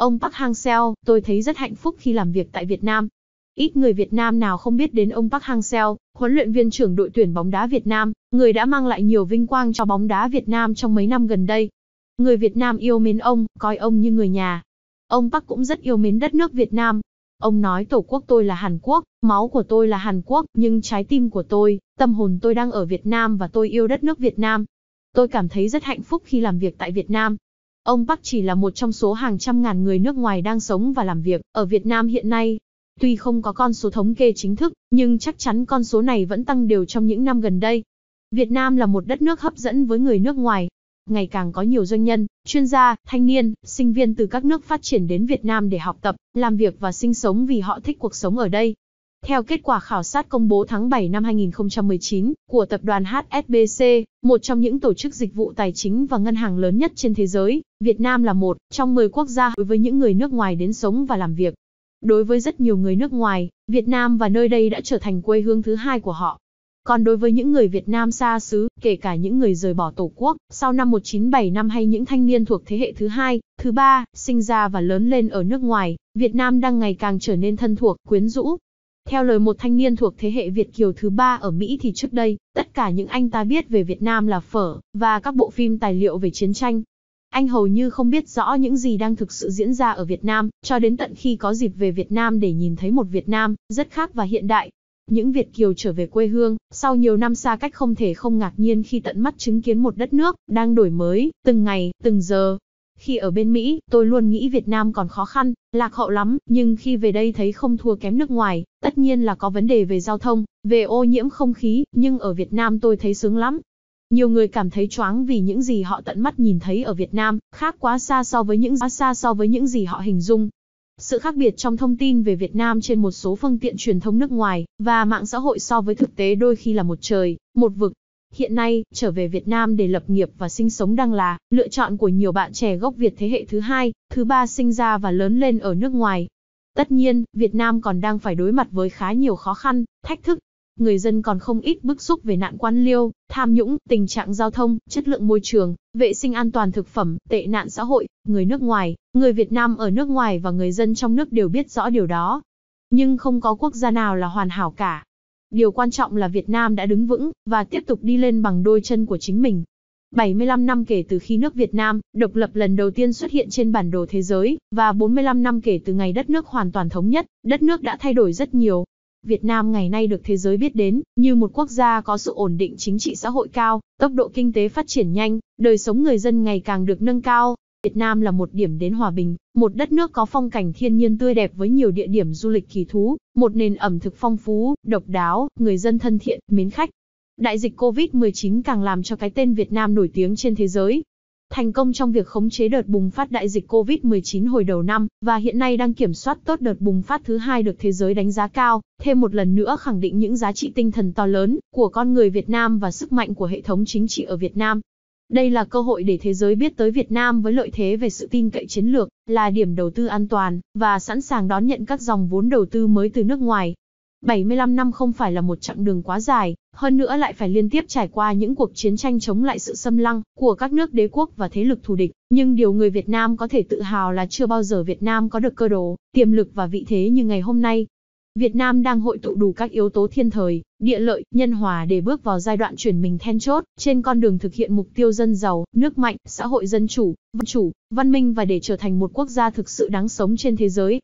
Ông Park Hang-seo, tôi thấy rất hạnh phúc khi làm việc tại Việt Nam. Ít người Việt Nam nào không biết đến ông Park Hang-seo, huấn luyện viên trưởng đội tuyển bóng đá Việt Nam, người đã mang lại nhiều vinh quang cho bóng đá Việt Nam trong mấy năm gần đây. Người Việt Nam yêu mến ông, coi ông như người nhà. Ông Park cũng rất yêu mến đất nước Việt Nam. Ông nói tổ quốc tôi là Hàn Quốc, máu của tôi là Hàn Quốc, nhưng trái tim của tôi, tâm hồn tôi đang ở Việt Nam và tôi yêu đất nước Việt Nam. Tôi cảm thấy rất hạnh phúc khi làm việc tại Việt Nam, Ông Park chỉ là một trong số hàng trăm ngàn người nước ngoài đang sống và làm việc ở Việt Nam hiện nay. Tuy không có con số thống kê chính thức, nhưng chắc chắn con số này vẫn tăng đều trong những năm gần đây. Việt Nam là một đất nước hấp dẫn với người nước ngoài. Ngày càng có nhiều doanh nhân, chuyên gia, thanh niên, sinh viên từ các nước phát triển đến Việt Nam để học tập, làm việc và sinh sống vì họ thích cuộc sống ở đây. Theo kết quả khảo sát công bố tháng 7 năm 2019 của tập đoàn HSBC, một trong những tổ chức dịch vụ tài chính và ngân hàng lớn nhất trên thế giới, Việt Nam là một trong 10 quốc gia đối với những người nước ngoài đến sống và làm việc. Đối với rất nhiều người nước ngoài, Việt Nam và nơi đây đã trở thành quê hương thứ hai của họ. Còn đối với những người Việt Nam xa xứ, kể cả những người rời bỏ Tổ quốc sau năm 1975 hay những thanh niên thuộc thế hệ thứ hai, thứ ba, sinh ra và lớn lên ở nước ngoài, Việt Nam đang ngày càng trở nên thân thuộc, quyến rũ, theo lời một thanh niên thuộc thế hệ Việt Kiều thứ ba ở Mỹ thì trước đây, tất cả những anh ta biết về Việt Nam là phở, và các bộ phim tài liệu về chiến tranh. Anh hầu như không biết rõ những gì đang thực sự diễn ra ở Việt Nam, cho đến tận khi có dịp về Việt Nam để nhìn thấy một Việt Nam, rất khác và hiện đại. Những Việt Kiều trở về quê hương, sau nhiều năm xa cách không thể không ngạc nhiên khi tận mắt chứng kiến một đất nước, đang đổi mới, từng ngày, từng giờ, khi ở bên Mỹ, tôi luôn nghĩ Việt Nam còn khó khăn, lạc hậu lắm, nhưng khi về đây thấy không thua kém nước ngoài, tất nhiên là có vấn đề về giao thông, về ô nhiễm không khí, nhưng ở Việt Nam tôi thấy sướng lắm. Nhiều người cảm thấy choáng vì những gì họ tận mắt nhìn thấy ở Việt Nam, khác quá xa so với những xa so với những gì họ hình dung. Sự khác biệt trong thông tin về Việt Nam trên một số phương tiện truyền thông nước ngoài và mạng xã hội so với thực tế đôi khi là một trời, một vực, Hiện nay, trở về Việt Nam để lập nghiệp và sinh sống đang là lựa chọn của nhiều bạn trẻ gốc Việt thế hệ thứ hai, thứ ba sinh ra và lớn lên ở nước ngoài. Tất nhiên, Việt Nam còn đang phải đối mặt với khá nhiều khó khăn, thách thức. Người dân còn không ít bức xúc về nạn quan liêu, tham nhũng, tình trạng giao thông, chất lượng môi trường, vệ sinh an toàn thực phẩm, tệ nạn xã hội. Người nước ngoài, người Việt Nam ở nước ngoài và người dân trong nước đều biết rõ điều đó. Nhưng không có quốc gia nào là hoàn hảo cả. Điều quan trọng là Việt Nam đã đứng vững, và tiếp tục đi lên bằng đôi chân của chính mình. 75 năm kể từ khi nước Việt Nam độc lập lần đầu tiên xuất hiện trên bản đồ thế giới, và 45 năm kể từ ngày đất nước hoàn toàn thống nhất, đất nước đã thay đổi rất nhiều. Việt Nam ngày nay được thế giới biết đến như một quốc gia có sự ổn định chính trị xã hội cao, tốc độ kinh tế phát triển nhanh, đời sống người dân ngày càng được nâng cao, Việt Nam là một điểm đến hòa bình, một đất nước có phong cảnh thiên nhiên tươi đẹp với nhiều địa điểm du lịch kỳ thú, một nền ẩm thực phong phú, độc đáo, người dân thân thiện, mến khách. Đại dịch COVID-19 càng làm cho cái tên Việt Nam nổi tiếng trên thế giới. Thành công trong việc khống chế đợt bùng phát đại dịch COVID-19 hồi đầu năm và hiện nay đang kiểm soát tốt đợt bùng phát thứ hai được thế giới đánh giá cao, thêm một lần nữa khẳng định những giá trị tinh thần to lớn của con người Việt Nam và sức mạnh của hệ thống chính trị ở Việt Nam. Đây là cơ hội để thế giới biết tới Việt Nam với lợi thế về sự tin cậy chiến lược, là điểm đầu tư an toàn, và sẵn sàng đón nhận các dòng vốn đầu tư mới từ nước ngoài. 75 năm không phải là một chặng đường quá dài, hơn nữa lại phải liên tiếp trải qua những cuộc chiến tranh chống lại sự xâm lăng của các nước đế quốc và thế lực thù địch, nhưng điều người Việt Nam có thể tự hào là chưa bao giờ Việt Nam có được cơ đồ, tiềm lực và vị thế như ngày hôm nay. Việt Nam đang hội tụ đủ các yếu tố thiên thời, địa lợi, nhân hòa để bước vào giai đoạn chuyển mình then chốt, trên con đường thực hiện mục tiêu dân giàu, nước mạnh, xã hội dân chủ, văn chủ, văn minh và để trở thành một quốc gia thực sự đáng sống trên thế giới.